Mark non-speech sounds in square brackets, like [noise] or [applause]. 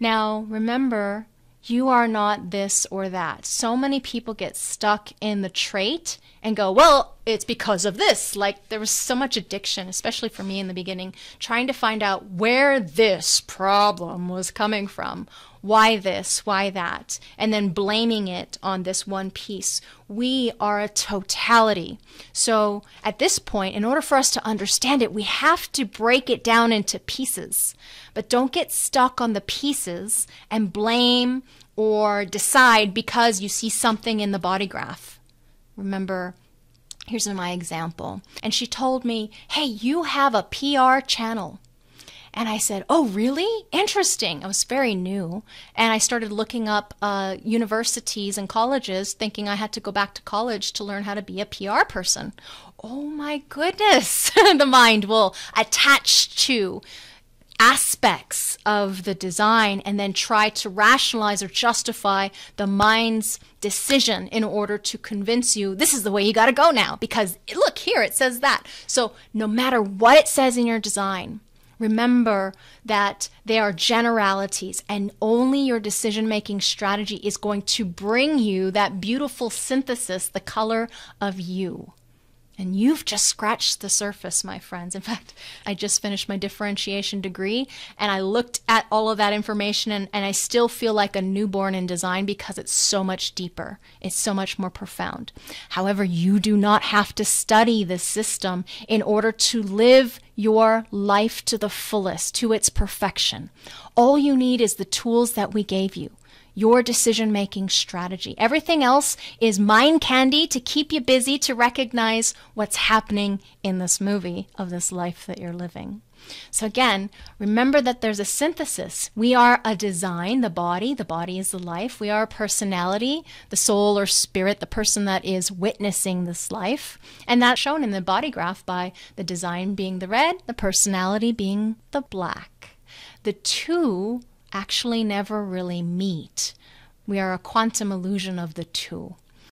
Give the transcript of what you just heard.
Now, remember, you are not this or that. So many people get stuck in the trait and go, well, it's because of this. Like there was so much addiction, especially for me in the beginning, trying to find out where this problem was coming from. Why this, why that, and then blaming it on this one piece. We are a totality. So at this point, in order for us to understand it, we have to break it down into pieces. But don't get stuck on the pieces and blame or decide because you see something in the body graph. Remember, Here's my example. And she told me, Hey, you have a PR channel. And I said, Oh, really? Interesting. I was very new. And I started looking up uh, universities and colleges, thinking I had to go back to college to learn how to be a PR person. Oh my goodness, [laughs] the mind will attach to aspects of the design and then try to rationalize or justify the mind's decision in order to convince you this is the way you got to go now because look here it says that so no matter what it says in your design remember that they are generalities and only your decision making strategy is going to bring you that beautiful synthesis the color of you and you've just scratched the surface, my friends. In [laughs] fact, I just finished my differentiation degree and I looked at all of that information and, and I still feel like a newborn in design because it's so much deeper. It's so much more profound. However, you do not have to study this system in order to live your life to the fullest, to its perfection. All you need is the tools that we gave you your decision making strategy. Everything else is mind candy to keep you busy to recognize what's happening in this movie of this life that you're living. So, again, remember that there's a synthesis. We are a design, the body, the body is the life. We are a personality, the soul or spirit, the person that is witnessing this life. And that's shown in the body graph by the design being the red, the personality being the black. The two actually never really meet. We are a quantum illusion of the two.